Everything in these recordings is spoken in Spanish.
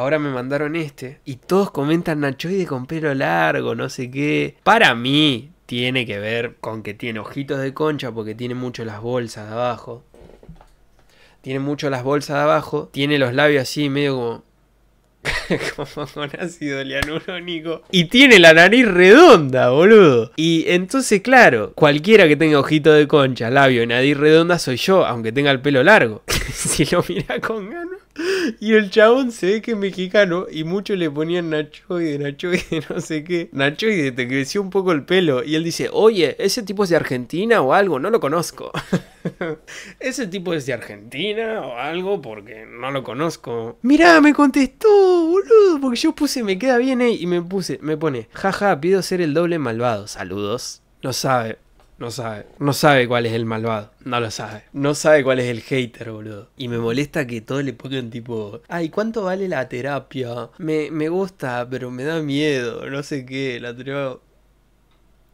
ahora me mandaron este. Y todos comentan Nachoide con pelo largo, no sé qué. Para mí tiene que ver con que tiene ojitos de concha porque tiene mucho las bolsas de abajo. Tiene mucho las bolsas de abajo. Tiene los labios así, medio como... como con ácido lianurónico. Y tiene la nariz redonda, boludo. Y entonces, claro, cualquiera que tenga ojito de concha, labio y nariz redonda soy yo, aunque tenga el pelo largo. si lo mira con ganas. Y el chabón se ve que es mexicano y muchos le ponían Nacho y de Nacho y no sé qué. Nacho y te creció un poco el pelo. Y él dice, oye, ese tipo es de Argentina o algo, no lo conozco. ese tipo es de Argentina o algo porque no lo conozco. Mirá, me contestó, boludo, porque yo puse, me queda bien ahí. Y me puse, me pone, jaja, pido ser el doble malvado. Saludos. No sabe. No sabe. No sabe cuál es el malvado. No lo sabe. No sabe cuál es el hater, boludo. Y me molesta que todo le pongan tipo. Ay, ¿cuánto vale la terapia? Me, me gusta, pero me da miedo. No sé qué. La terapia.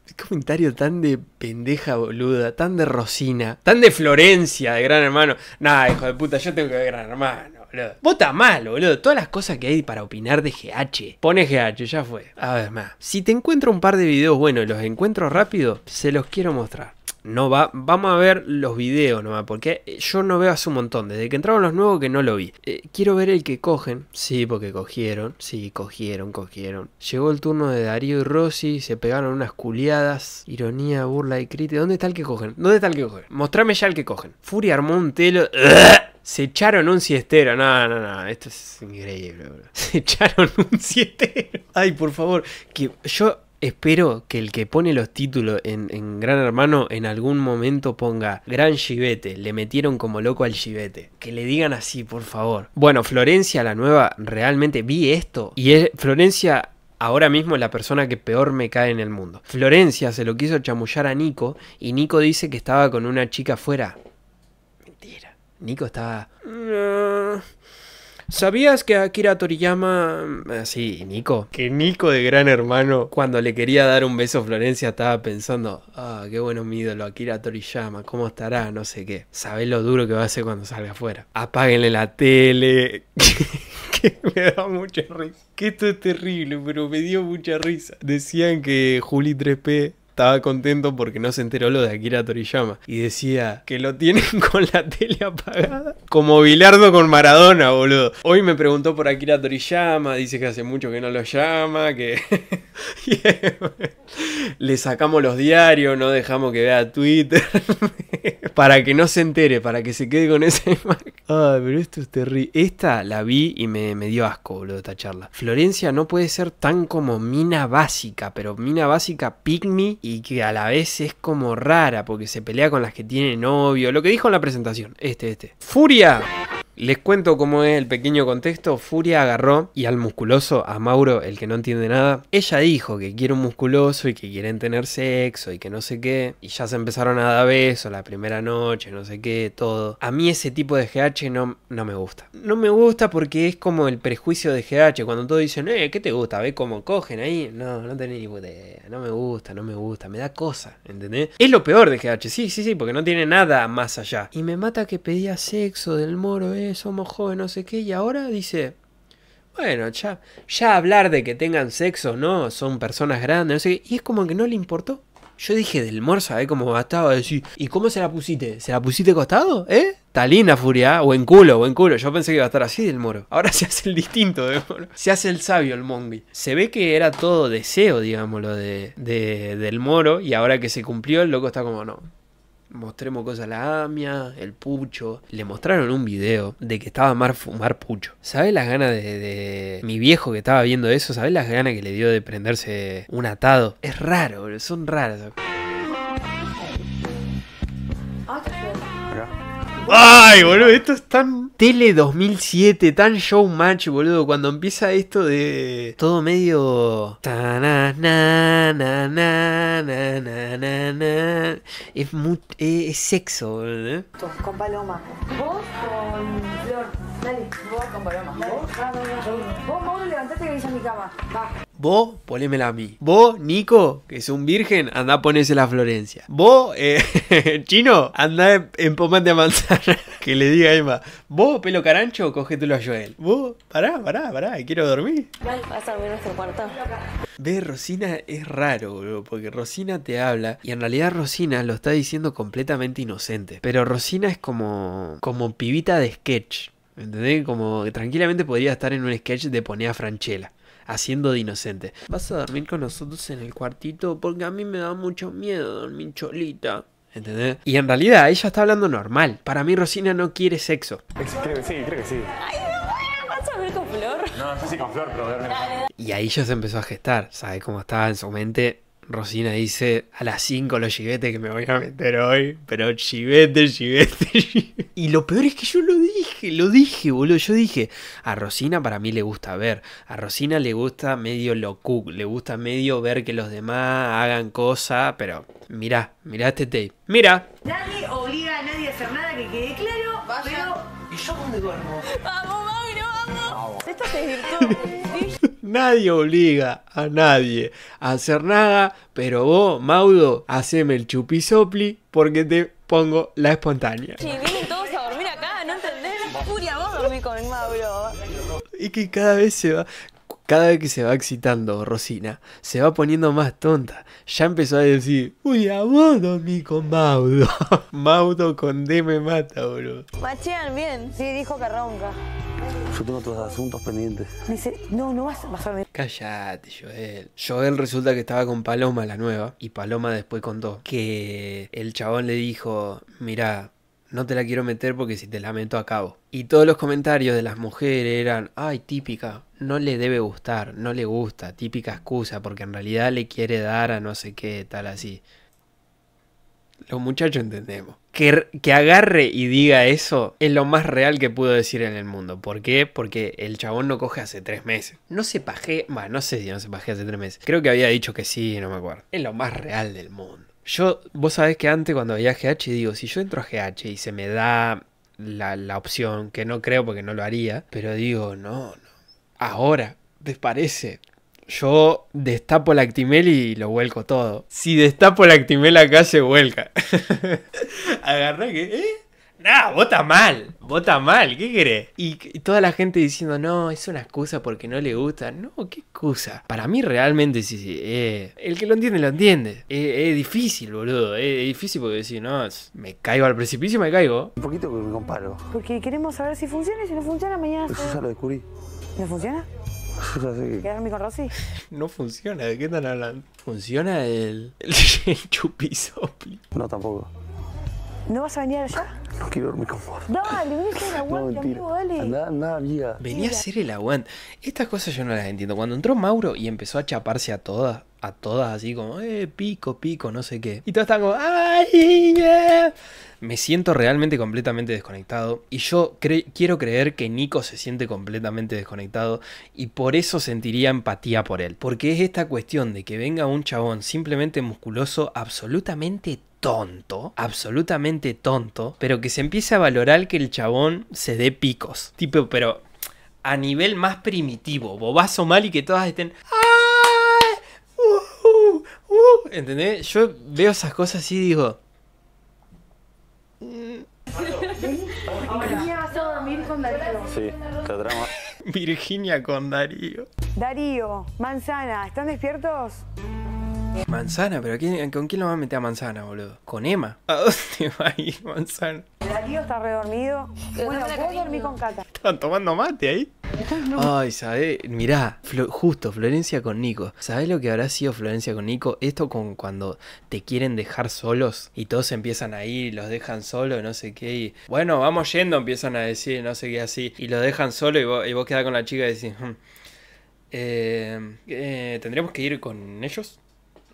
Qué comentario tan de pendeja boluda, tan de Rosina, tan de Florencia, de Gran Hermano. Nah, hijo de puta, yo tengo que ver Gran Hermano, boludo. Vota mal, boludo. Todas las cosas que hay para opinar de GH. Pone GH, ya fue. A ver, más. Si te encuentro un par de videos buenos y los encuentro rápido, se los quiero mostrar. No va, vamos a ver los videos nomás, porque yo no veo hace un montón, desde que entraron los nuevos que no lo vi. Eh, quiero ver el que cogen, sí, porque cogieron, sí, cogieron, cogieron. Llegó el turno de Darío y Rossi, se pegaron unas culiadas, ironía, burla y crítica. ¿Dónde está el que cogen? ¿Dónde está el que cogen? Mostrame ya el que cogen. Furia armó un telo... Se echaron un siestero. No, no, no. Esto es increíble, bro. Se echaron un siestero. Ay, por favor. Que yo espero que el que pone los títulos en, Gran Hermano en algún momento ponga Gran Chivete le metieron como loco al chivete Que le digan así, por favor. Bueno, Florencia la nueva, realmente vi esto. Y es, Florencia ahora mismo la persona que peor me cae en el mundo. Florencia se lo quiso chamullar a Nico y Nico dice que estaba con una chica afuera. Mentira. Nico estaba... ¿Sabías que Akira Toriyama... Mm, ah, sí, Nico. Que Nico de Gran Hermano, cuando le quería dar un beso a Florencia, estaba pensando, ah, qué bueno mi ídolo, Akira Toriyama, ¿cómo estará? No sé qué. Sabés lo duro que va a ser cuando salga afuera. Apáguenle la tele. que me da mucha risa. Que esto es terrible, pero me dio mucha risa. Decían que Juli 3P estaba contento porque no se enteró lo de Akira Toriyama. Y decía que lo tienen con la tele apagada. Como Bilardo con Maradona, boludo. Hoy me preguntó por Akira Toriyama, dice que hace mucho que no lo llama, que... Le sacamos los diarios, no dejamos que vea Twitter. para que no se entere, para que se quede con ese. imagen. Ay, pero esto es terrible. Esta la vi y me, me dio asco, boludo, esta charla. Florencia no puede ser tan como mina básica, pero mina básica pygmy y que a la vez es como rara porque se pelea con las que tiene novio. Lo que dijo en la presentación, este, este. ¡Furia! Les cuento cómo es el pequeño contexto. Furia agarró y al musculoso, a Mauro, el que no entiende nada, ella dijo que quiere un musculoso y que quieren tener sexo y que no sé qué. Y ya se empezaron a dar besos la primera noche, no sé qué, todo. A mí ese tipo de GH no, no me gusta. No me gusta porque es como el prejuicio de GH. Cuando todos dicen, eh, ¿qué te gusta? ¿Ve cómo cogen ahí? No, no tenés ni idea. No me gusta, no me gusta. Me da cosa, ¿entendés? Es lo peor de GH. Sí, sí, sí, porque no tiene nada más allá. Y me mata que pedía sexo del moro, eh somos jóvenes, no sé qué, y ahora dice, bueno, ya, ya hablar de que tengan sexo, ¿no? Son personas grandes, no sé qué, y es como que no le importó. Yo dije del moro cómo ¿eh? Como a decir, ¿y cómo se la pusiste? ¿Se la pusiste costado? ¿Eh? talina Furia, o buen culo, en culo. Yo pensé que iba a estar así del moro. Ahora se hace el distinto, del moro. Se hace el sabio el mongi. Se ve que era todo deseo, digámoslo, de, del moro. Y ahora que se cumplió, el loco está como, no, mostremos cosas a la AMIA, el pucho. Le mostraron un video de que estaba mal fumar pucho. ¿Sabes las ganas de, mi viejo que estaba viendo eso? ¿Sabes las ganas que le dio de prenderse un atado? Es raro, son raras. Ay, boludo, esto es tan. Tele 2007, tan showmatch, boludo. Cuando empieza esto de. Todo medio. Es, muy... E, es sexo, boludo. ¿eh? Con Paloma. Vos con Flor. Dale, vos con Paloma. Vos, vos, Mauro, levantate que hice mi cama. Va. Vos, ponémela a mí. Vos, Nico, que es un virgen, anda a ponérsela a Florencia. Vos, eh, chino, anda en pomate a manzana. que le diga a Emma. Vos, pelo carancho, cógetelo a Joel. Vos, pará, pará, pará, quiero dormir. ¿Vas a dormir nuestro cuarto? Ve, Rosina es raro, boludo, porque Rosina te habla y en realidad Rosina lo está diciendo completamente inocente. Pero Rosina es como, como pibita de sketch. ¿Entendés? Como que tranquilamente podría estar en un sketch de poner a haciendo de inocente. Vas a dormir con nosotros en el cuartito porque a mí me da mucho miedo dormir cholita. ¿Entendés? Y en realidad ella está hablando normal. Para mí Rosina no quiere sexo. Creo que sí, creo que sí. ¿vas a con Flor? No, no sé si con Flor, pero Y ahí ya se empezó a gestar, ¿sabes cómo estaba en su mente? Rosina dice, a las 5 los chivetes que me voy a meter hoy, pero chivete, chivete, chivete. Y lo peor es que yo lo dije, lo dije, boludo, yo dije, a Rosina para mí le gusta ver, a Rosina le gusta medio lo cook, le gusta medio ver que los demás hagan cosas, pero mirá, mirá este tape, mira. Nadie obliga a nadie a hacer nada que quede claro, pero... ¿Y yo dónde duermo? Vamos, vamos, vamos. vamos. Esto se desvirtuó. Nadie obliga a nadie a hacer nada, pero vos, Maudo, haceme el chupisopli porque te pongo la espontánea. Sí, vienen todos a dormir acá, ¿no entendés? La furia vos dormir con Mauro. Y que cada vez se va, cada vez que se va excitando Rosina, se va poniendo más tonta. Ya empezó a decir, uy, a mi con Maudo. Maudo con D me mata, bro. Machean, bien. Sí, dijo que ronca. Yo tengo otros asuntos pendientes. dice, no, no vas, a yo Cállate, Joel. Joel resulta que estaba con Paloma, la nueva, y Paloma después contó que el chabón le dijo, mirá, no te la quiero meter porque si te la meto acabo y todos los comentarios de las mujeres eran, ay, típica, no le debe gustar, no le gusta, típica excusa, porque en realidad le quiere dar a no sé qué, tal así. Los muchachos entendemos. Que, que agarre y diga eso es lo más real que pudo decir en el mundo. ¿Por qué? Porque el chabón no coge hace tres meses. No se paje, bueno, no sé si no se pajé hace tres meses. Creo que había dicho que sí, no me acuerdo. Es lo más real del mundo. Yo, vos sabés que antes cuando veía GH, digo, si yo entro a GH y se me da la, opción, que no creo porque no lo haría, pero digo, no, no. Ahora, ¿te parece? yo destapo la Actimel y lo vuelco todo. Si destapo la Actimel acá se vuelca. Agarra que, ¿eh? Ah, vota mal, vota mal, ¿qué querés? Y, toda la gente diciendo, no, es una excusa porque no le gusta. No, ¿qué excusa? Para mí realmente sí, sí. Eh, el que lo entiende, lo entiende. Eh, es difícil, boludo. Eh, es difícil porque si no, me caigo al precipicio, me caigo. Un poquito que me comparo. Porque queremos saber si funciona y si no funciona mañana. Eso ¿No funciona? ¿Quedarme con Rosy? No funciona, ¿de qué están hablando? ¿Funciona el, el, el chupisopli? No, tampoco. ¿No vas a venir allá? No quiero dormir con vos. Dale, vení a el aguante, amigo, dale. Venía a ser el aguante. Estas cosas yo no las entiendo. Cuando entró Mauro y empezó a chaparse a todas, a todas así como, eh, pico, pico, no sé qué. Y todos están como, ¡ay! Me siento realmente completamente desconectado. Y yo quiero creer que Nico se siente completamente desconectado. Y por eso sentiría empatía por él. Porque es esta cuestión de que venga un chabón simplemente musculoso, absolutamente tonto, absolutamente tonto, pero que se empiece a valorar que el chabón se dé picos. Tipo, pero a nivel más primitivo, bobazo mal y que todas estén... ¡Ay! Uh, uh, uh", ¿Entendés? Yo veo esas cosas y digo... Virginia, con Darío. Virginia con Darío. Darío, Manzana, ¿están despiertos? Manzana, pero ¿con quién lo vas a meter a Manzana, boludo? ¿Con Emma? ¿A dónde va a ir Manzana? tío está redormido. Bueno, a dormir con Cata. Están tomando mate ahí? Ay, ¿sabes? Mirá, justo Florencia con Nico. ¿Sabes lo que habrá sido Florencia con Nico? Esto con cuando te quieren dejar solos y todos empiezan a ir, los dejan solos, no sé qué. Y, bueno, vamos yendo, empiezan a decir, no sé qué así. Y los dejan solo y vos, quedás con la chica y decís, hmm, eh, eh, ¿tendríamos que ir con ellos?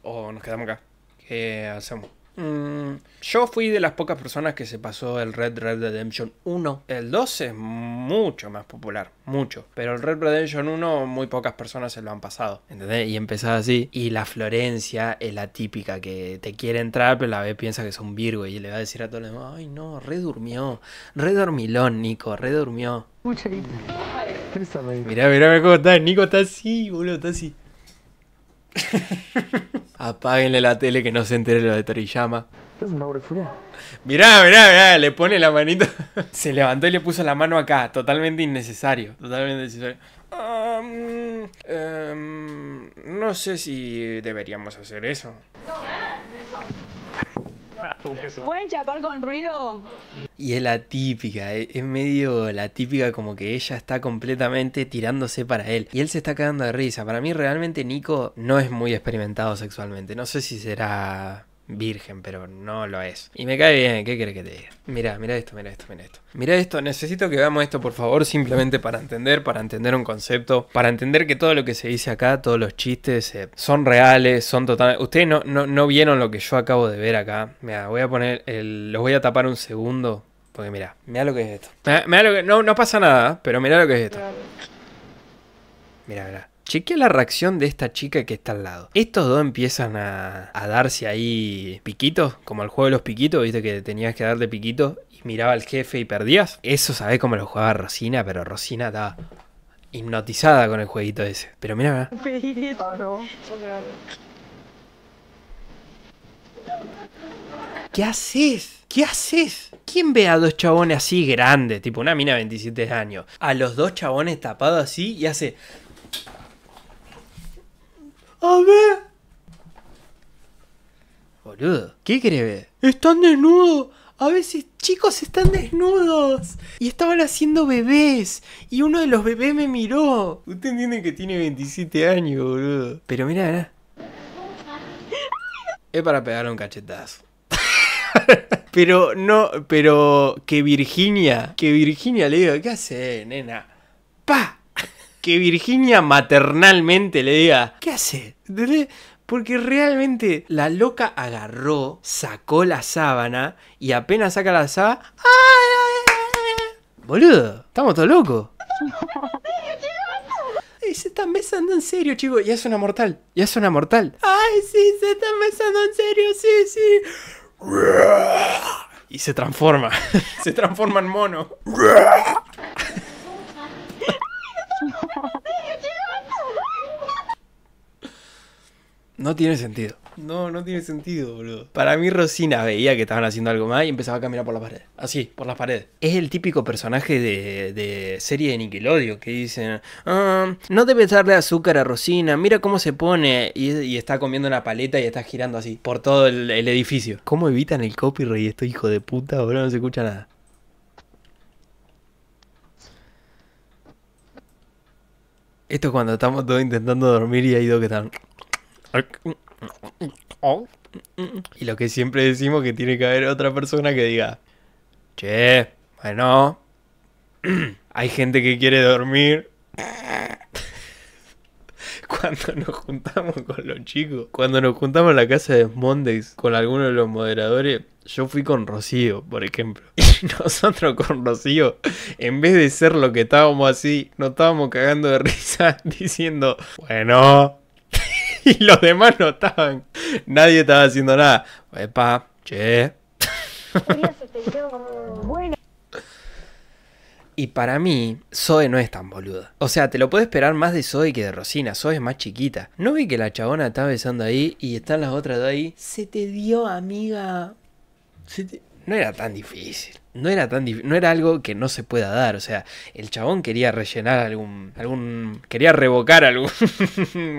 o nos quedamos acá? ¿Qué hacemos? Mm, yo fui de las pocas personas que se pasó el Red Red Redemption 1. El 2 es mucho más popular, mucho. Pero el Red Redemption 1 muy pocas personas se lo han pasado. ¿Entendés? Y empezaba así. Y la Florencia es la típica que te quiere entrar, pero la vez piensa que es un Virgo y le va a decir a todos los demás, ay no, redurmió. Redormilón, Nico, redurmió. Mucha Mirá, mirá cómo está. Nico está así, boludo, está así. Apáguenle la tele que no se entere lo de Toriyama. Mirá, mirá, mirá, le pone la manita. se levantó y le puso la mano acá. Totalmente innecesario. Totalmente innecesario. Em, no sé si deberíamos hacer eso. Pueden chapar con ruido. Y es la típica, eh, es medio la típica como que ella está completamente tirándose para él. Y él se está quedando de risa. Para mí realmente Nico no es muy experimentado sexualmente. No sé si será virgen, pero no lo es. Y me cae bien, ¿qué querés que te diga? Mirá, mirá esto, mira esto, mira esto. Mirá esto, necesito que veamos esto, por favor, simplemente para entender, para entender un concepto, para entender que todo lo que se dice acá, todos los chistes, eh, son reales, son totalmente... Ustedes no, no, vieron lo que yo acabo de ver acá. Mirá, voy a poner el... Los voy a tapar un segundo, porque mirá, mirá lo que es esto. lo que... No, no pasa nada, pero mirá lo que es esto. Mirá, mirá. Chequea la reacción de esta chica que está al lado. Estos dos empiezan a, darse ahí piquitos, como el juego de los piquitos, viste que tenías que darte piquitos y miraba al jefe y perdías. Eso sabés cómo lo jugaba Rosina, pero Rosina estaba hipnotizada con el jueguito ese. Pero mira, ¿Qué haces? ¿Qué haces? ¿Quién ve a dos chabones así grandes? Tipo una mina de 27 años. A los dos chabones tapados así y hace... A ver. Boludo, ¿qué crees? Están desnudos. A veces chicos están desnudos. Y estaban haciendo bebés. Y uno de los bebés me miró. Usted entiende que tiene 27 años, boludo. Pero mira, Es para pegarle un cachetazo. pero no, pero que Virginia, que Virginia le diga... ¿qué hace, nena? ¡Pa! que Virginia maternalmente le diga, ¿qué hace? Porque realmente la loca agarró, sacó la sábana y apenas saca la sábana... Boludo, estamos todos locos. Y se están besando en serio, chicos. Y es una mortal. ¡Ya es una mortal. Ay, sí, se están besando en serio, sí, sí. Y se transforma. se transforma en mono. No tiene sentido. No, no tiene sentido, boludo. Para mí Rosina veía que estaban haciendo algo más y empezaba a caminar por las paredes. Así, por las paredes. Es el típico personaje de, serie de Nickelodeon que dicen, ah, no debes darle azúcar a Rosina, mira cómo se pone. Y, está comiendo una paleta y está girando así por todo el, edificio. ¿Cómo evitan el copyright esto, hijo de puta, boludo? No se escucha nada. Esto es cuando estamos todos intentando dormir y hay dos que están... Y lo que siempre decimos que tiene que haber otra persona que diga, che, bueno, hay gente que quiere dormir. Cuando nos juntamos con los chicos, cuando nos juntamos en la casa de Mondays con alguno de los moderadores, yo fui con Rocío, por ejemplo. Y nosotros con Rocío, en vez de ser lo que estábamos así, nos estábamos cagando de risa diciendo, bueno, y los demás no estaban. Nadie estaba haciendo nada. Epa, che. Y para mí, Zoe no es tan boluda. O sea, te lo puedes esperar más de Zoe que de Rosina. Zoe es más chiquita. ¿No vi que la chabona está besando ahí y están las otras de ahí? Se te dio, amiga. Se te no era tan difícil. No era, tan no era algo que no se pueda dar. O sea, el chabón quería rellenar algún. algún quería revocar algún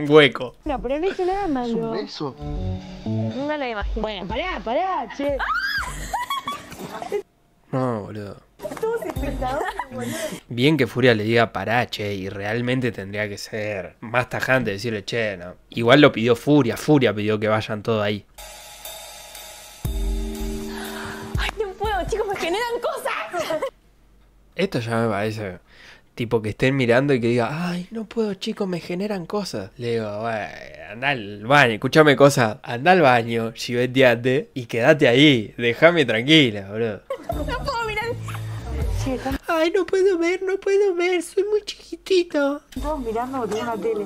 hueco. No, pero no hizo nada malo. ¿Es un beso? No lo imagino. Bueno, pará, pará, che. No, boludo. Bien que Furia le diga pará, che, y realmente tendría que ser más tajante decirle, che, no. Igual lo pidió Furia, Furia pidió que vayan todo ahí. chicos me generan cosas. Esto ya me parece. Tipo que estén mirando y que diga, ay, no puedo, chicos, me generan cosas. Le digo, anda al baño, escúchame cosas, anda al baño, chiveteate y quédate ahí, déjame tranquila, bro. No puedo mirar. Ay, no puedo ver, no puedo ver, soy muy chiquitito. Estamos mirando de una tele.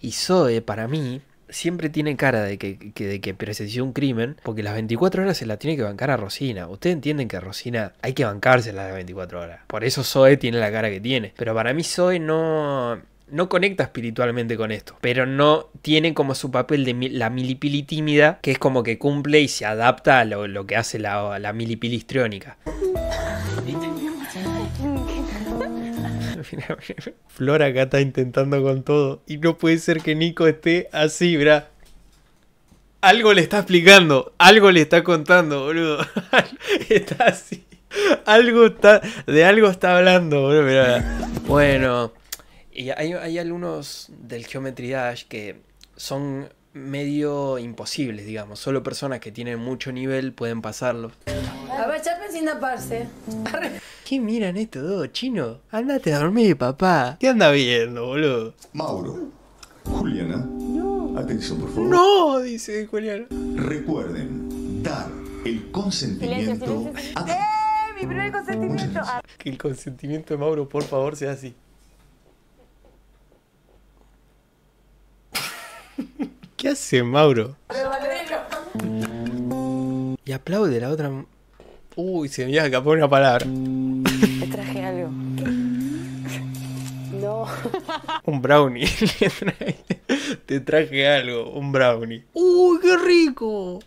Y Zoe, para mí, siempre tiene cara de que, que, de presenció un crimen, porque las 24 horas se la tiene que bancar a Rosina. Ustedes entienden que a Rosina hay que bancársela las 24 horas. Por eso Zoe tiene la cara que tiene. Pero para mí Zoe no no conecta espiritualmente con esto, pero no tiene como su papel de la milipili tímida, que es como que cumple y se adapta a lo, que hace la, la milipili histriónica. Flora Flor acá está intentando con todo. Y no puede ser que Nico esté así, bra. Algo le está explicando, algo le está contando, boludo. está así. Algo está. De algo está hablando, boludo. Mirá. Bueno. Y hay, hay, del Geometry Dash que son medio imposibles, digamos. Solo personas que tienen mucho nivel pueden pasarlo A ver, sin taparse. ¿Qué miran estos dos, chino? Andate a dormir, papá. ¿Qué anda viendo, boludo? Mauro. Juliana. No. Atención, por favor. No, dice Juliana. Recuerden, dar el consentimiento. ¡Eh! Mi primer consentimiento. Que el consentimiento de Mauro, por favor, sea así. ¿Qué hace Mauro? Y aplaude la otra. Uy, se me escapó una palabra. Te traje algo. No. Un brownie. Te traje algo, un brownie. ¡Uy, qué rico!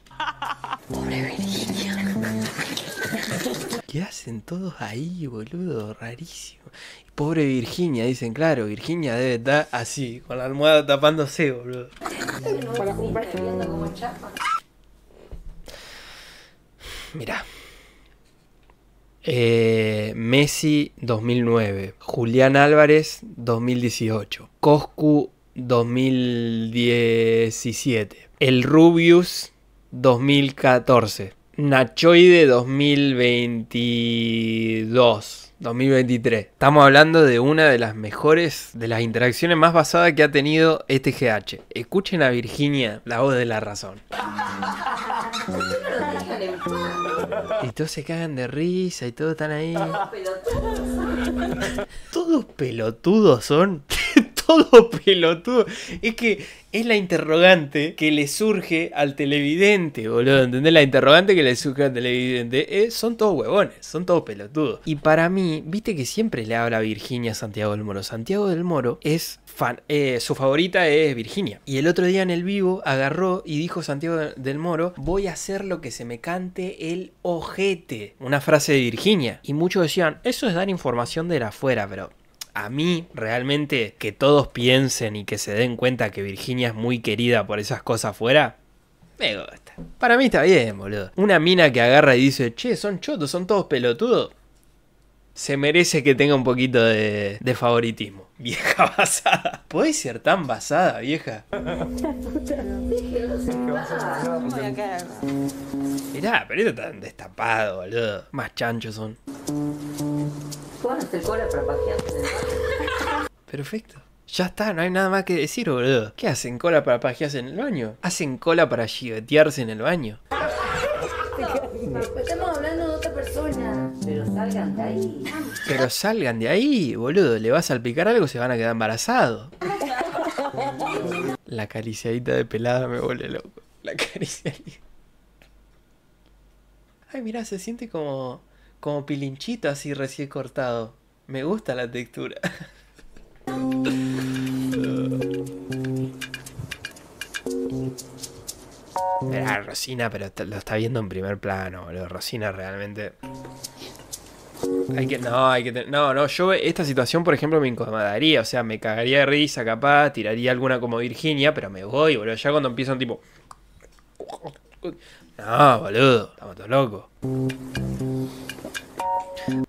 ¿Qué hacen todos ahí, boludo? Rarísimo. Pobre Virginia, dicen, claro, Virginia debe estar así, con la almohada tapándose, boludo. Mira. Eh, Messi 2009, Julián Álvarez 2018, Coscu 2017, El Rubius 2014, Nachoide 2022. 2023. Estamos hablando de una de las mejores, de las interacciones más basadas que ha tenido este GH. Escuchen a Virginia, la voz de la razón. Y todos se cagan de risa y todos están ahí. Todos pelotudos son. todo pelotudo. Es que es la interrogante que le surge al televidente, boludo. ¿Entendés? La interrogante que le surge al televidente es, son todos huevones, son todos pelotudos. Y para mí, viste que siempre le habla Virginia a Santiago del Moro. Santiago del Moro es fan, eh, su favorita es Virginia. Y el otro día en el vivo agarró y dijo Santiago del Moro, voy a hacer lo que se me cante el ojete. Una frase de Virginia. Y muchos decían, eso es dar información de la afuera, pero a mí realmente que todos piensen y que se den cuenta que Virginia es muy querida por esas cosas fuera, me gusta. Para mí está bien, boludo. Una mina que agarra y dice, che, son chotos, son todos pelotudos. Se merece que tenga un poquito de, favoritismo. Vieja basada. ¿Podés ser tan basada, vieja? Mirá, pero esto está destapado, boludo. Más chanchos son cola para Perfecto. Ya está, no hay nada más que decir, boludo. ¿Qué hacen cola para pajearse en el baño? Hacen cola para chivetearse en el baño. Estamos hablando de otra persona. Pero salgan de ahí. Pero salgan de ahí, boludo. Le vas a salpicar algo, se van a quedar embarazados. La cariciadita de pelada me vuelve loco. La cariciadita. Ay, mira, se siente como como pilinchito así recién cortado. Me gusta la textura. Era ah, Rosina, pero lo está viendo en primer plano, boludo. Rosina realmente. Hay que, no, No, no, yo esta situación, por ejemplo, me incomodaría. O sea, me cagaría de risa, capaz, tiraría alguna como Virginia, pero me voy, boludo. Ya cuando empiezan tipo. No, boludo, estamos todos locos.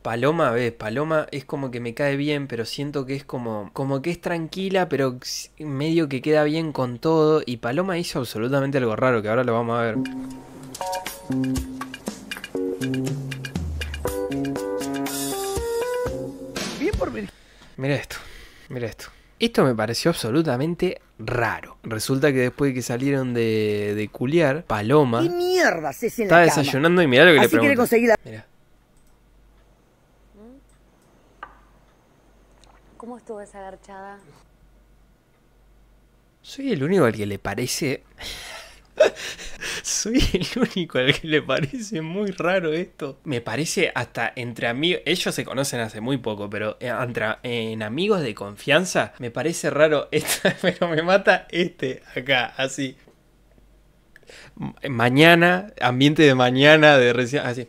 Paloma, ves, Paloma es como que me cae bien, pero siento que es como, como que es tranquila, pero medio que queda bien con todo. Y Paloma hizo absolutamente algo raro, que ahora lo vamos a ver. Bien por Mira esto, mira esto. Esto me pareció absolutamente raro. Resulta que después de que salieron de, de culiar, Paloma... ¿Qué mierda en Está desayunando y mira lo que le pregunto. ¿Cómo estuvo esa garchada? Soy el único al que le parece. Soy el único al que le parece muy raro esto. Me parece hasta entre amigos. Ellos se conocen hace muy poco, pero eh, entre, en amigos de confianza me parece raro esto, pero me mata este acá, así. Mañana, ambiente de mañana, de recién. Así.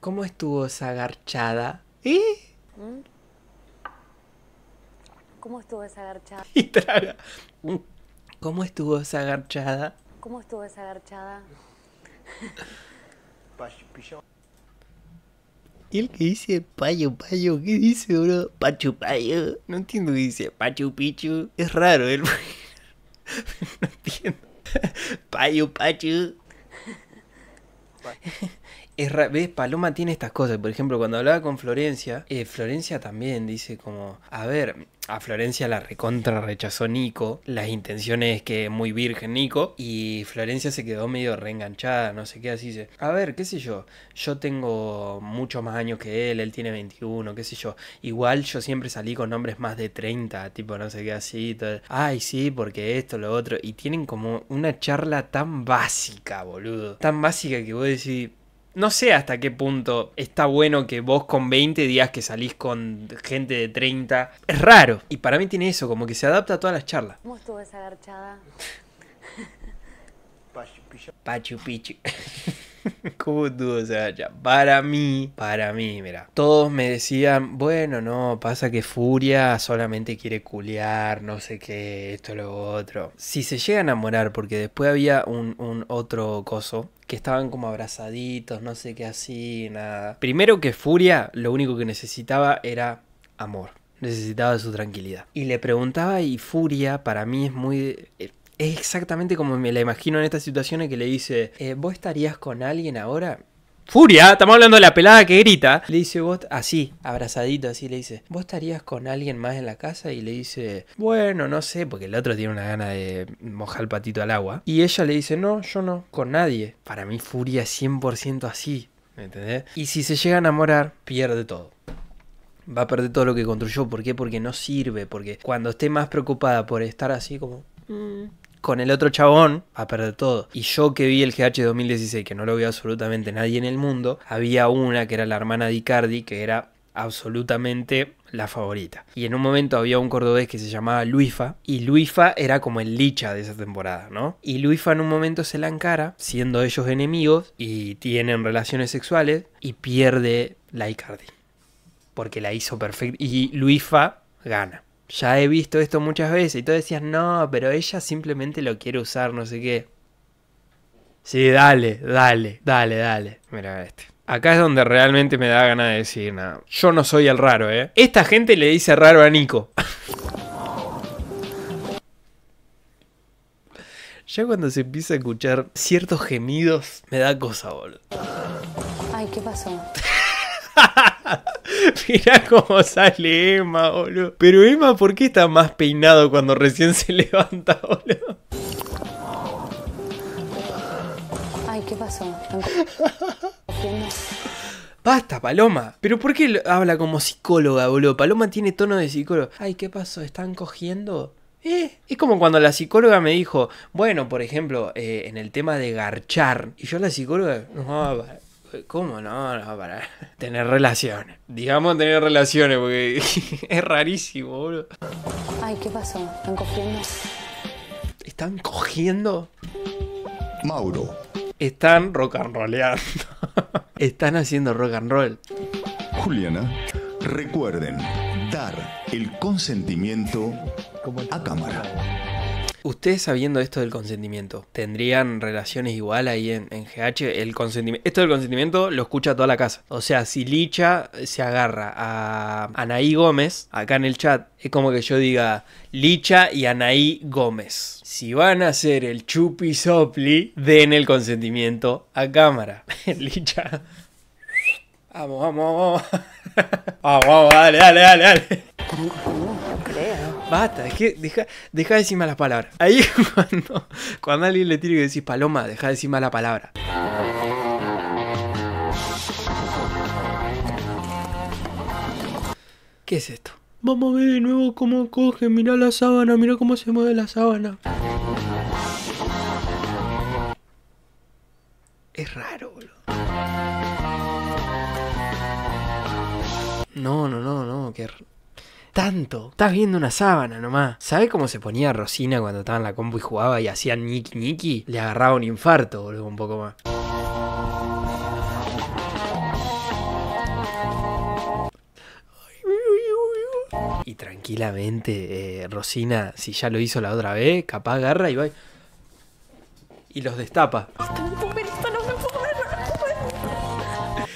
¿Cómo estuvo esa garchada? ¿Eh? ¿Cómo estuvo esa garchada? ¿Cómo estuvo esa garchada? ¿Cómo estuvo esa garchada? ¿Y el que dice payo, payo? ¿Qué dice, bro? Pachu, payo. No entiendo qué dice. Pachu, pichu. Es raro, el no entiendo. Payo, pachu es ¿Ves? Paloma tiene estas cosas. Por ejemplo, cuando hablaba con Florencia, eh, Florencia también dice como, a ver, a Florencia la recontra rechazó Nico, las intenciones que muy virgen Nico, y Florencia se quedó medio reenganchada, no sé qué, así dice, a ver, qué sé yo, yo tengo muchos más años que él, él tiene 21, qué sé yo, igual yo siempre salí con hombres más de 30, tipo, no sé qué, así, ay, sí, porque esto, lo otro, y tienen como una charla tan básica, boludo, tan básica que voy a decir no sé hasta qué punto está bueno que vos con 20 días que salís con gente de 30. Es raro. Y para mí tiene eso, como que se adapta a todas las charlas. ¿Cómo estuvo esa garchada? Pachu Pichu. Pachu Pichu. ¿Cómo tú? O para mí, para mí, mira, todos me decían, bueno, no, pasa que Furia solamente quiere culear, no sé qué, esto, lo otro. Si se llega a enamorar, porque después había un, un otro coso que estaban como abrazaditos, no sé qué así, nada. Primero que Furia, lo único que necesitaba era amor necesitaba su tranquilidad. Y le preguntaba y Furia para mí es muy... Eh, es exactamente como me la imagino en estas situaciones que le dice, eh, ¿vos estarías con alguien ahora? Furia, estamos hablando de la pelada que grita. Le dice vos, así, abrazadito, así le dice, ¿vos estarías con alguien más en la casa? Y le dice, bueno, no sé, porque el otro tiene una gana de mojar el patito al agua. Y ella le dice, no, yo no, con nadie. Para mí, Furia es 100% así, ¿me entendés? Y si se llega a enamorar, pierde todo va a perder todo lo que construyó. ¿Por qué? Porque no sirve. Porque cuando esté más preocupada por estar así como, mm, con el otro chabón a perder todo. Y yo que vi el GH 2016, que no lo vio absolutamente nadie en el mundo, había una que era la hermana de Icardi, que era absolutamente la favorita. Y en un momento había un cordobés que se llamaba Luifa, y Luifa era como el licha de esa temporada, ¿no? Y Luifa en un momento se la encara, siendo ellos enemigos, y tienen relaciones sexuales, y pierde la Icardi. Porque la hizo perfecta. Y Luifa gana ya he visto esto muchas veces. Y tú decías, no, pero ella simplemente lo quiere usar, no sé qué. Sí, dale, dale, dale, dale. Mira este. Acá es donde realmente me da ganas de decir nada. Yo no soy el raro, ¿eh? Esta gente le dice raro a Nico. ya cuando se empieza a escuchar ciertos gemidos, me da cosa, boludo. Ay, ¿qué pasó? Mirá cómo sale Emma, boludo. Pero Emma, ¿por qué está más peinado cuando recién se levanta, boludo? Ay, ¿qué pasó? Basta, Paloma. Pero ¿por qué habla como psicóloga, boludo? Paloma tiene tono de psicóloga. Ay, ¿qué pasó? ¿Están cogiendo? Eh, es como cuando la psicóloga me dijo, bueno, por ejemplo, eh, en el tema de garchar. Y yo la psicóloga, no, ¿Cómo no? No, para tener relaciones. Digamos tener relaciones, porque es rarísimo, boludo. Ay, ¿qué pasó? ¿Están cogiendo? ¿Están cogiendo? Mauro. Están rock and rollando. Están haciendo rock and roll. Juliana, recuerden dar el consentimiento a cámara ustedes sabiendo esto del consentimiento, ¿tendrían relaciones igual ahí en, GH? El consentimiento, esto del consentimiento lo escucha toda la casa. O sea, si Licha se agarra a Anaí Gómez, acá en el chat, es como que yo diga Licha y Anaí Gómez. Si van a hacer el chupi sopli, den el consentimiento a cámara. Licha. Vamos, vamos, vamos. Vamos, vamos, dale, dale, dale, Basta, es deja, deja de decir malas palabras. Ahí cuando, cuando alguien le tiene que decir paloma, deja de decir mala palabra. ¿Qué es esto? Vamos a ver de nuevo cómo coge, mirá la sábana, mirá cómo se mueve la sábana. Es raro, boludo. No, no, no, no, qué tanto. Estás viendo una sábana nomás. ¿Sabes cómo se ponía Rosina cuando estaba en la compu y jugaba y hacían niki niki? Le agarraba un infarto, boludo, un poco más. Y tranquilamente, eh, Rosina, si ya lo hizo la otra vez, capaz agarra y va y los destapa.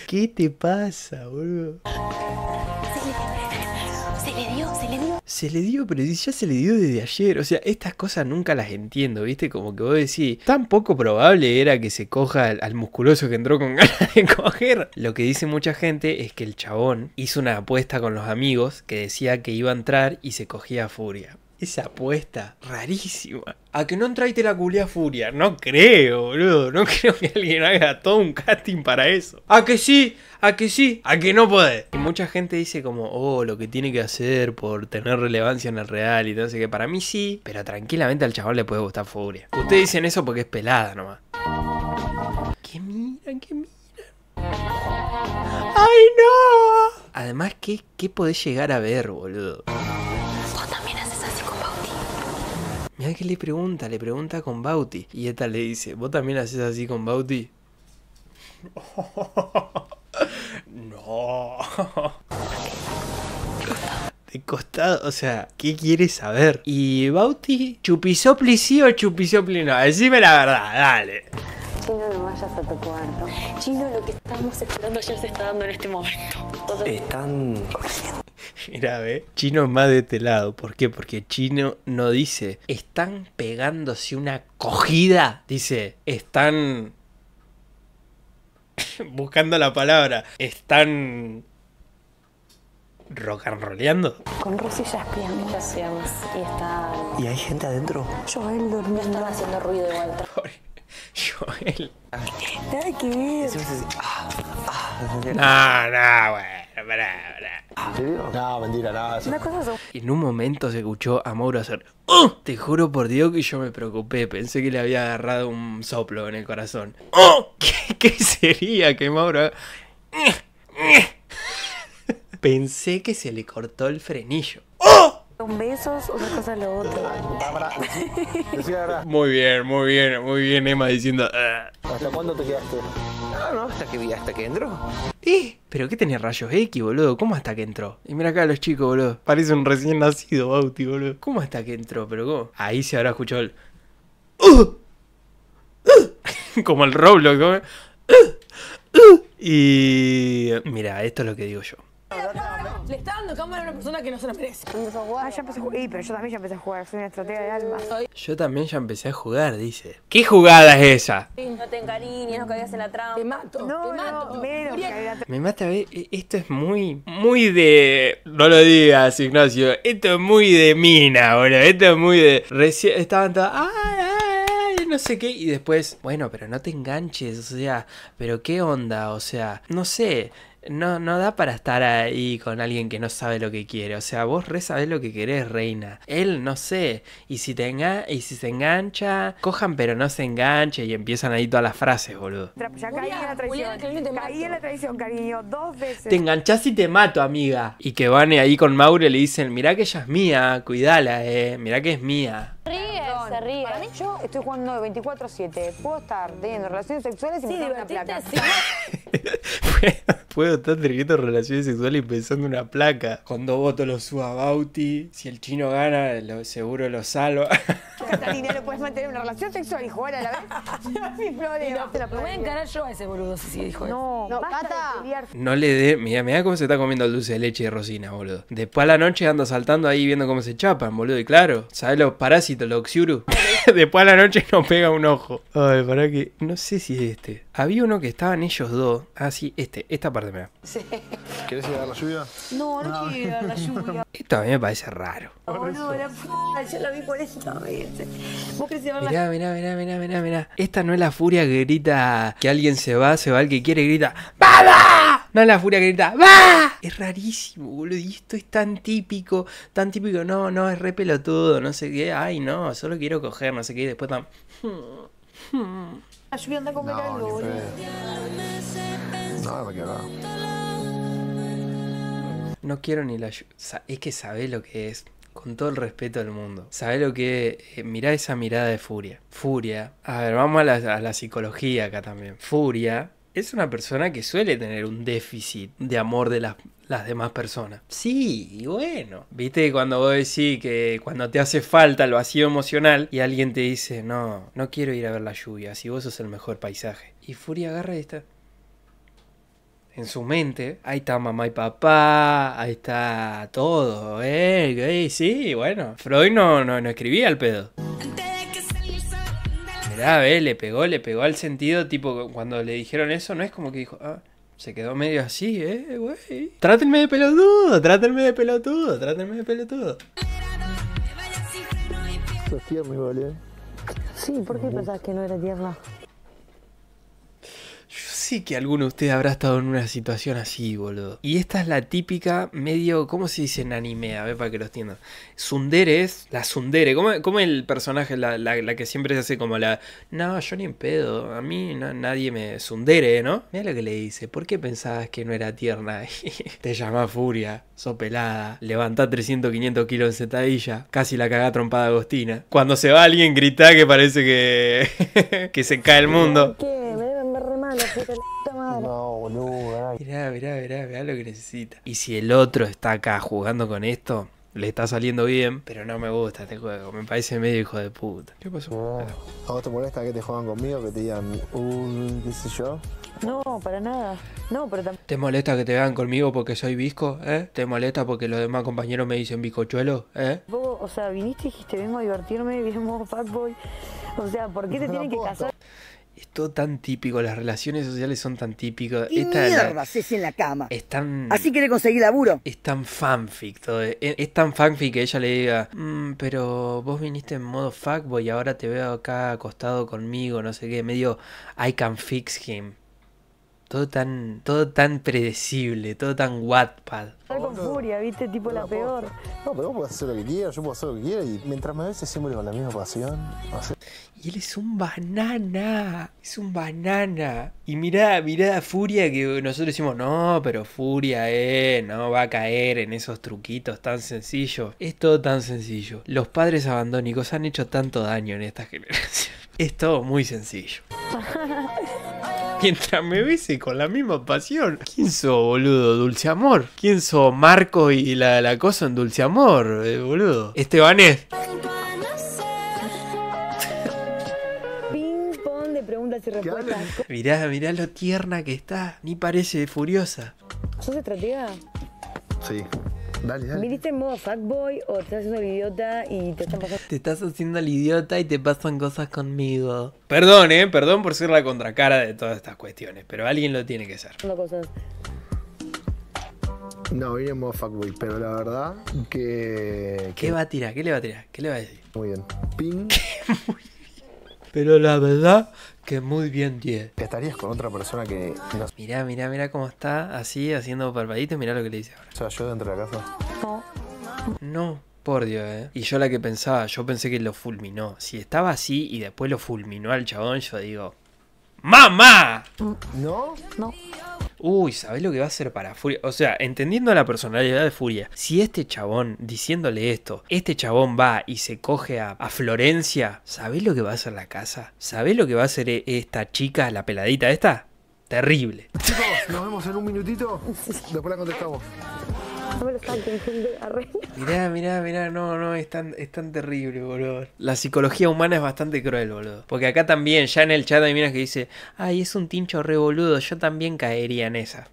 ¿Qué te pasa, boludo? se le dio, pero ya se le dio desde ayer. O sea, estas cosas nunca las entiendo, ¿viste? Como que vos decís, tan poco probable era que se coja al, musculoso que entró con ganas de coger. Lo que dice mucha gente es que el chabón hizo una apuesta con los amigos que decía que iba a entrar y se cogía a furia. Esa apuesta, rarísima. A que no entra la culea Furia. No creo, boludo. No creo que alguien haga todo un casting para eso. A que sí, a que sí, a que no puede. Y mucha gente dice como, oh, lo que tiene que hacer por tener relevancia en el real y entonces Que para mí sí, pero tranquilamente al chaval le puede gustar Furia. Ustedes dicen eso porque es pelada nomás. Que miran, que miran. ¡Ay, no! Además, ¿qué, qué podés llegar a ver, boludo? Mira que le pregunta, le pregunta con Bauti. Y esta le dice, ¿vos también haces así con Bauti? no. De costado, o sea, ¿qué quieres saber? Y Bauti, ¿chupisopli sí o chupisopli no? Decime la verdad, dale. Chino, no vayas a tu cuarto. Chino, lo que estamos esperando ayer se está dando en este momento. Están Mira, ve. Chino más de este ¿Por qué? Porque Chino no dice, están pegándose una cogida. Dice, están... Buscando la palabra. Están rock and rollando. Con rosillas piernas Y está. ¿Y hay gente adentro? Joel durmiendo. Están haciendo ruido igual. Joel. Nada que ver. Ah, ah, ah, no, no, güey. ¿En No, mentira, nada. En un momento se escuchó a Mauro hacer. Oh, te juro por Dios que yo me preocupé. Pensé que le había agarrado un soplo en el corazón. Oh, ¿Qué, sería que Mauro.? Pensé que se le cortó el frenillo. Oh, un beso, una cosa lo otro. Muy bien, muy bien, muy bien, Emma diciendo. Ah". ¿Hasta cuándo te quedaste? No, no, hasta que, hasta que entró. ¿Eh? ¿Pero qué tenía rayos X, boludo? ¿Cómo hasta que entró? Y mira acá a los chicos, boludo. Parece un recién nacido, Bauti, boludo. ¿Cómo hasta que entró, pero cómo? Ahí se habrá escuchado el. Uh. Uh. como el Roblox, ¿no? Uh. Y. Mira, esto es lo que digo yo. Le está dando cámara a una persona que no se lo merece. Ah, yo también ya empecé a jugar, soy una estratega de alma. Yo también ya empecé a jugar, dice. ¿Qué jugada es esa? No te encariñes, no caigas en la trampa. Te mato. No, te mato. No, Me mata, e, esto es muy, muy de... No lo digas, Ignacio. Esto es muy de mina, boludo. Esto es muy de... Recién estaban todas... ¡Ay, no sé qué. Y después, bueno, pero no te enganches, o sea, pero qué onda, o sea, no sé no, no da para estar ahí con alguien que no sabe lo que quiere. O sea, vos re sabés lo que querés, reina. Él no sé. Y si, te y si se engancha, cojan pero no se enganche. Y empiezan ahí todas las frases, boludo. caí en la traición. te caí cariño. Dos veces. Te enganchás y te mato, amiga. Y que van ahí con Mauro y le dicen, mirá que ella es mía, cuidala, eh. Mirá que es mía yo estoy jugando 24-7. Puedo estar teniendo relaciones sexuales y pensando una placa. Puedo estar teniendo relaciones sexuales y pensando una placa. Cuando voto lo suba Bauti, si el chino gana, seguro lo salva. Catalina, no puedes mantener una relación sexual y jugar a la vez. No mi problema. voy a encarar yo a ese boludo si dijo eso. No, no, basta de No le dé. Mira, mira cómo se está comiendo el dulce de leche y Rosina, boludo. Después a la noche anda saltando ahí viendo cómo se chapan, boludo. Y claro, ¿sabes los parásitos, los oxiuru? después a la noche nos pega un ojo. Ay, para que. No sé si es este. Había uno que estaban ellos dos. Ah, sí, este, esta parte me da. Sí. ¿Querés ir la lluvia? No, no, quiero ir a la lluvia. Esto a mí me parece raro. Oh, no, la puta, yo la vi por eso. Vos querés llevar la. Mirá, mirá, mirá, mirá, mirá. Esta no es la furia que grita que alguien se va, se va el que quiere grita. ¡Baba! No, la furia que grita, ¡va! Es rarísimo, boludo. Y esto es tan típico, tan típico. No, no, es re pelotudo, no sé qué. Ay, no, solo quiero coger, no sé qué. después tan. no, No, No quiero ni la ayuda. Es que sabés lo que es con todo el respeto del mundo. ¿Sabés lo que? es. Eh, mirá esa mirada de furia. Furia. A ver, vamos a la, a la, psicología acá también. Furia es una persona que suele tener un déficit de amor de las, demás personas. Sí, y bueno. Viste cuando vos decís que cuando te hace falta el vacío emocional y alguien te dice, no, no quiero ir a ver la lluvia, si vos sos el mejor paisaje. Y Furia agarra y está. En su mente, ahí está mamá y papá, ahí está todo, ¿eh? Sí, bueno. Freud no, no, no escribía el pedo le pegó, le pegó al sentido, tipo, cuando le dijeron eso, no es como que dijo, ah, se quedó medio así, eh, güey. Trátenme de pelotudo, trátenme de pelotudo, trátenme de pelotudo. Sofía me igual, Sí, ¿por qué pensás que no era tierna? que alguno de ustedes habrá estado en una situación así, boludo. Y esta es la típica medio, ¿cómo se dice en anime? A ver, para que lo entiendan. Sundere es la sundere. ¿Cómo, el personaje, la, que siempre se hace como la... No, yo ni en pedo. A mí nadie me sundere, ¿no? Mira lo que le dice. ¿Por qué pensabas que no era tierna? Te llama Furia, pelada. levanta 300, 500 kilos en setadilla. casi la cagá trompada Agostina. Cuando se va alguien grita que parece que, que se cae el mundo. No, boludo. Mira, Mirá, mirá, mirá, lo que necesita. Y si el otro está acá jugando con esto, le está saliendo bien, pero no me gusta este juego. Me parece medio hijo de puta. ¿Qué pasó? ¿A vos te molesta que te juegan conmigo? Que te digan, un, qué sé yo. No, para nada. No, pero ¿Te molesta que te vean conmigo porque soy visco? ¿Eh? ¿Te molesta porque los demás compañeros me dicen bizcochuelo? ¿Eh? o sea, viniste y dijiste, vengo a divertirme, vengo fuckboy. O sea, ¿por qué te tienen que casar? Es tan típico, las relaciones sociales son tan típicas. ¿Qué Esta mierdas en la cama? Es tan, Así quiere conseguir laburo. Es tan fanfic todo. E, es, tan fanfic que ella le diga, mm, pero vos viniste en modo fuckboy y ahora te veo acá acostado conmigo, no sé qué. Medio, I can fix him. Todo tan, todo tan predecible, todo tan Wattpad. Con furia, viste, tipo la peor. No, pero vos podés hacer lo que quieras, yo puedo hacer lo que quiera y mientras me ves siempre con la misma pasión. Y él es un banana, es un banana. Y mirá, mirá Furia que nosotros decimos, no, pero Furia, eh, no va a caer en esos truquitos tan sencillos. Es todo tan sencillo. Los padres abandónicos han hecho tanto daño en esta generación. Es todo muy sencillo. mientras me bese con la misma pasión. ¿Quién sos, boludo? Dulce Amor. ¿Quién sos Marco y la, la cosa en Dulce Amor, eh, boludo? Estebanés. preguntas y respuestas. Mirá, mirá lo tierna que está. Ni parece furiosa. se estratega? Sí. Dale, dale. Viniste en modo fuckboy o te estás haciendo el idiota y te están pasando. Te estás haciendo el idiota y te pasan cosas conmigo. Perdón, eh, perdón por ser la contracara de todas estas cuestiones, pero alguien lo tiene que ser. Cosas. No, vine en modo fuckboy, pero la verdad que. ¿Qué, va a tirar? ¿Qué le va a tirar? ¿Qué le va a decir? Muy bien. Ping. Muy bien. Pero la verdad que muy bien 10. estarías con otra persona que no... Mirá, mirá, mirá cómo está, así, haciendo parpaditos, mirá lo que le dice ahora. O sea, yo dentro de la casa. No. No. Por Dios, eh. Y yo la que pensaba, yo pensé que lo fulminó. Si estaba así y después lo fulminó al chabón, yo digo. ¡Mamá! No, no uy, ¿sabés lo que va a hacer para Furia? O sea, entendiendo la personalidad de Furia, si este chabón, diciéndole esto, este chabón va y se coge a, Florencia, ¿sabés lo que va a hacer la casa? ¿Sabés lo que va a hacer e, esta chica, la peladita esta? Terrible. Chicos, nos vemos en un minutito. Después la contestamos. No Mirá, mirá, mirá, no, no, es tan, terrible, boludo. La psicología humana es bastante cruel, boludo. Porque acá también, ya en el chat hay miras que dice, ay, es un tincho re boludo, yo también caería en esa.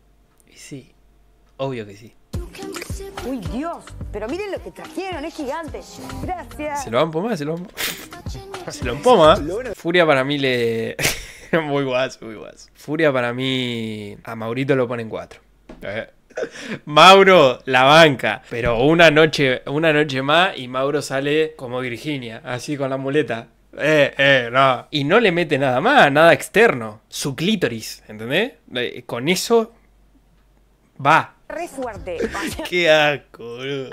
Y sí, obvio que sí. Uy, Dios, pero miren lo que trajeron, es gigante. Gracias. Se lo van se lo van Se lo empoma. Furia para mí le... muy guas, muy guas. Furia para mí... A Maurito lo ponen ver. Mauro, la banca. Pero una noche, una noche más y Mauro sale como Virginia, así con la muleta. Eh, eh Y no le mete nada más, nada externo. Su clítoris, ¿entendés? con eso va. Re suerte. Qué asco, este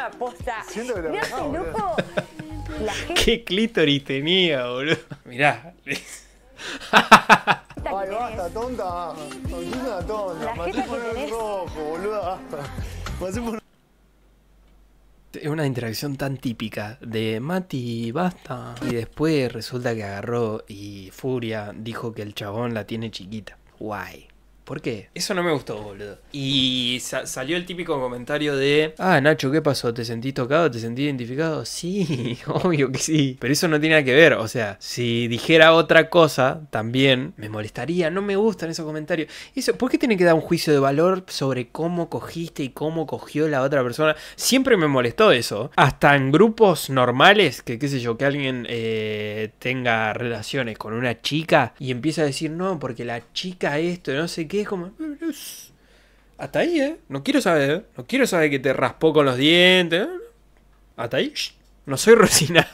Qué clítoris tenía, boludo. Mirá. tonta Ay, que basta, tonta. Es una tonta. La por que el rojo, boluda. Pasé Es una interacción tan típica de Mati, basta. Y después resulta que agarró y Furia dijo que el chabón la tiene chiquita. Guay. ¿Por qué? Eso no me gustó, boludo. Y salió el típico comentario de, ah, Nacho, ¿qué pasó? ¿Te sentís tocado? ¿Te sentís identificado? Sí, obvio que sí. Pero eso no tiene nada que ver. O sea, si dijera otra cosa, también me molestaría. No me gustan esos comentarios. ¿Por qué tiene que dar un juicio de valor sobre cómo cogiste y cómo cogió la otra persona? Siempre me molestó eso. Hasta en grupos normales, que qué sé yo, que alguien eh, tenga relaciones con una chica y empieza a decir, no, porque la chica esto, no sé qué eh, hasta ahí, ¿eh? No quiero saber, ¿eh? No quiero saber que te raspó con los dientes. ¿eh? Hasta ahí. No soy Rosina.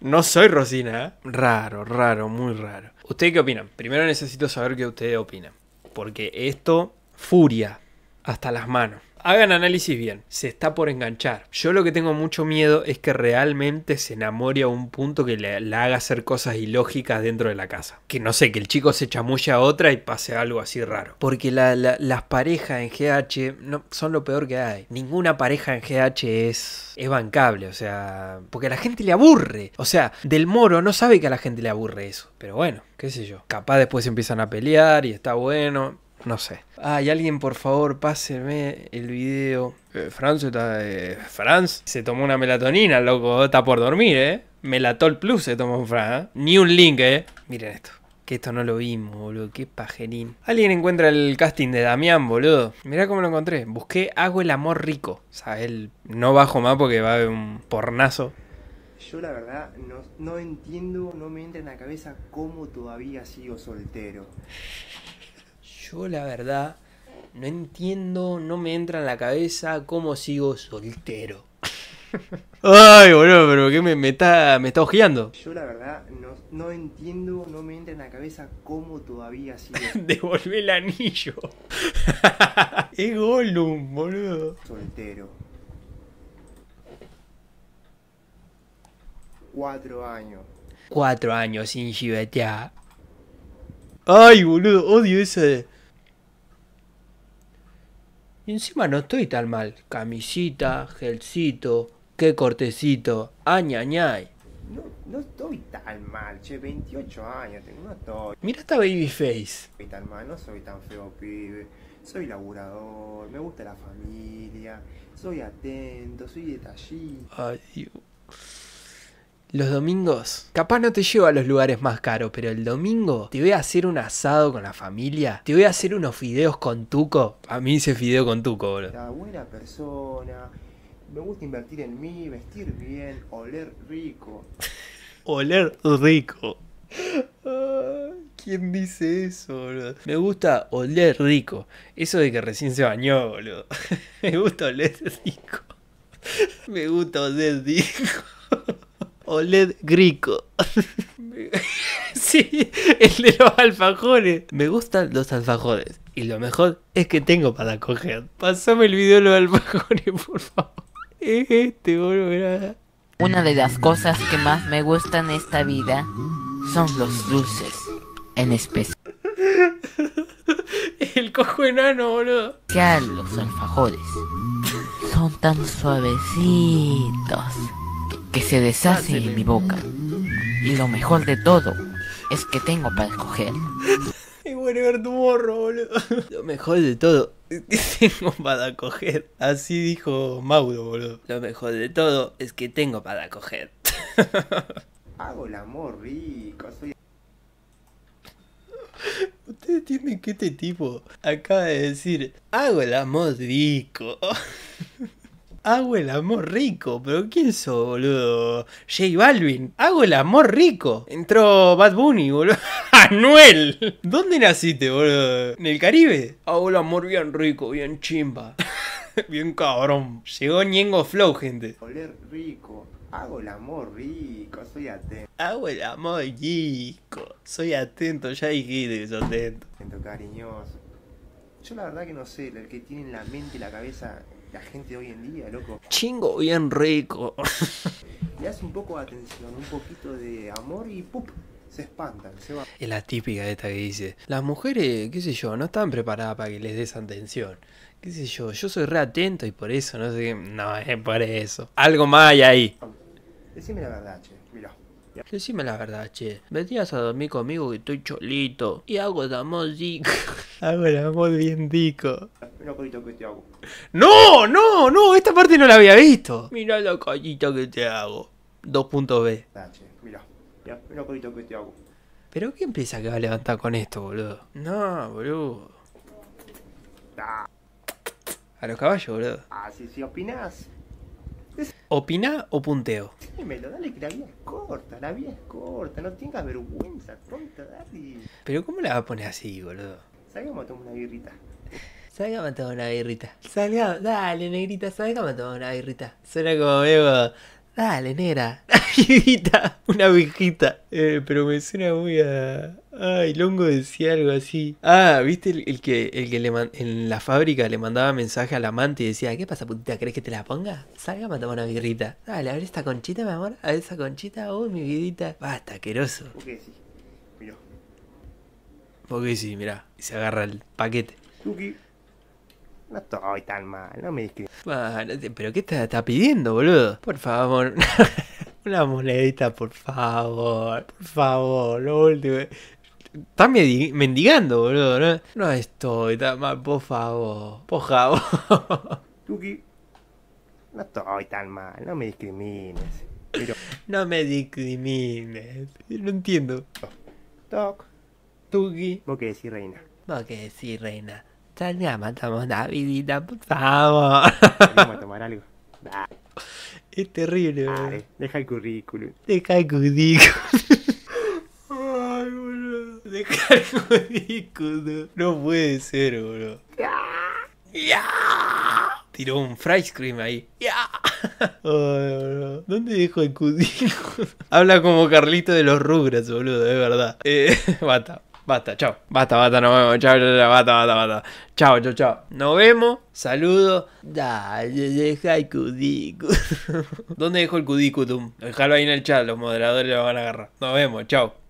no soy Rosina. Raro, raro, muy raro. ¿Ustedes qué opinan? Primero necesito saber qué ustedes opinan. Porque esto, furia, hasta las manos hagan análisis bien, se está por enganchar. Yo lo que tengo mucho miedo es que realmente se enamore a un punto que le, haga hacer cosas ilógicas dentro de la casa. Que no sé, que el chico se chamulle a otra y pase algo así raro. Porque las parejas en GH no, son lo peor que hay. Ninguna pareja en GH es, es bancable, o sea, porque a la gente le aburre. O sea, del moro no sabe que a la gente le aburre eso. Pero bueno, qué sé yo. Capaz después empiezan a pelear y está bueno no sé. Ay, alguien por favor, páseme el video. Eh, France está. de... Eh, se tomó una melatonina, loco. Está por dormir, ¿eh? Melatol Plus se tomó un Fran. Eh. Ni un link, ¿eh? Miren esto. Que esto no lo vimos, boludo. Qué pajerín. Alguien encuentra el casting de Damián, boludo. Mirá cómo lo encontré. Busqué Hago el amor rico. O sea, él no bajo más porque va a haber un pornazo. Yo la verdad no, no entiendo, no me entra en la cabeza cómo todavía sigo soltero yo la verdad no entiendo, no me entra en la cabeza cómo sigo soltero. Ay, boludo, pero que me, está, me está ojeando. Yo la verdad no, entiendo, no me entra en la cabeza cómo todavía sigo. Devolvé el anillo. es Gollum, boludo. Soltero. Cuatro años. Cuatro años sin chivetear. Ay, boludo, odio ese y encima no estoy tan mal. Camisita, gelcito, qué cortecito, añañay. No, no estoy tan mal, che, 28 años tengo, no estoy. Mira esta baby face. No soy tan mal, no soy tan feo, pibe. Soy laburador, me gusta la familia, soy atento, soy detallito. Ay, Dios. Los domingos, capaz no te llevo a los lugares más caros, pero el domingo te voy a hacer un asado con la familia, te voy a hacer unos fideos con tuco. A mí hice fideo con tuco, boludo. La buena persona, me gusta invertir en mí, vestir bien, oler rico. oler rico. ¿Quién dice eso, boludo? Me gusta oler rico. Eso de que recién se bañó, boludo. Me gusta oler rico. Me gusta oler rico. OLED Grico. sí, el de los alfajores. Me gustan los alfajores. Y lo mejor es que tengo para coger. Pasame el video de los alfajores, por favor. Es este, boludo. Una de las cosas que más me gustan en esta vida son los dulces. En especial. el cojo enano, boludo. Ya los alfajores. Son tan suavecitos que se deshace en mi boca. Y lo mejor de todo es que tengo para coger Y bueno, ver tu morro, boludo. Lo mejor de todo es que tengo para coger. Así dijo Mauro, boludo. Lo mejor de todo es que tengo para coger. Hago el amor rico, soy... Ustedes tienen que este tipo acaba de decir, hago el amor rico. hago el amor rico. Pero ¿quién sos, boludo? J Balvin, hago el amor rico. Entró Bad Bunny, boludo. Anuel. ¿Dónde naciste, boludo? ¿En el Caribe? Hago el amor bien rico, bien chimba. bien cabrón. Llegó Ñengo Flow, gente. Oler rico. Hago el amor rico, soy atento. Hago el amor rico, soy atento, ya dijiste que soy atento. Atento cariñoso. Yo la verdad que no sé, el que tiene la mente y la cabeza la gente hoy en día, loco. Chingo bien rico. Le das un poco de atención, un poquito de amor y ¡pup! se espantan, se Es la típica esta que dice, las mujeres, qué sé yo, no están preparadas para que les des atención. Qué sé yo, yo soy re atento y por eso, no sé qué. No, es por eso. Algo más hay ahí. Decime la verdad, che, mirá. Decime la verdad, che. Venías a dormir conmigo que estoy cholito. Y hago el amor dico. hago el amor bien dico. Mira carita que te hago. ¡No! ¡No! ¡No! Esta parte no la había visto. Mira la callita que te hago. 2.b. puntos ah, che, mira. Mira, que te hago. ¿Pero quién piensa que va a levantar con esto, boludo? No, boludo. Ah. A los caballos, boludo. Ah, si, si opinás, ¿Opina o punteo? Dímelo, dale que la vida es corta, la vida es corta, no tengas vergüenza, tonta, dale. Pero ¿cómo la vas a poner así, boludo? Salgamos a tomar una birrita. Salgamos a tomar una birrita. Salgamos, dale, negrita, salgamos a tomar una birrita. Suena como veo Dale, nera. una viejita. Eh, pero me suena muy a. Ay, Longo decía algo así. Ah, ¿viste el, que, el que le en la fábrica le mandaba mensaje al amante y decía: ¿Qué pasa, putita? ¿Crees que te la ponga? Salga a tomar una birrita. Dale, a ver esta conchita, mi amor. A esa conchita. Uy, mi vidita. Basta, asqueroso. ¿Por qué sí? Mirá. ¿Por qué sí? Mirá. Y se agarra el paquete. No estoy tan mal, no me discrimines. pero ¿qué te está pidiendo, boludo? Por favor. Una monedita, por favor. Por favor, lo último. Estás mendigando, boludo, ¿no? No estoy tan mal, por favor. Por favor. Tuki. No estoy tan mal, no me discrimines. Pero... No me discrimines. No entiendo. Toc. Tuki. Vos que decís, reina. Vos que decís, reina extraña, matamos y por puta. Vamos a tomar algo. Es terrible, boludo. Ah, deja el currículum. Deja el currículum. Ay, boludo. Deja el currículum. No puede ser, boludo. ¡Ya! Tiró un fry cream ahí. ¡Ya! boludo. ¿Dónde dejo el currículum? Habla como Carlito de los Rugras, boludo, es verdad. Eh, mata basta, chao. Basta, basta, nos vemos. Chao, chao, chao, Chao, chao, chao. Nos vemos. Saludos. Dale, deja el kudiku. ¿Dónde dejo el cudicutum? Dejalo ahí en el chat, los moderadores lo van a agarrar. Nos vemos, chao.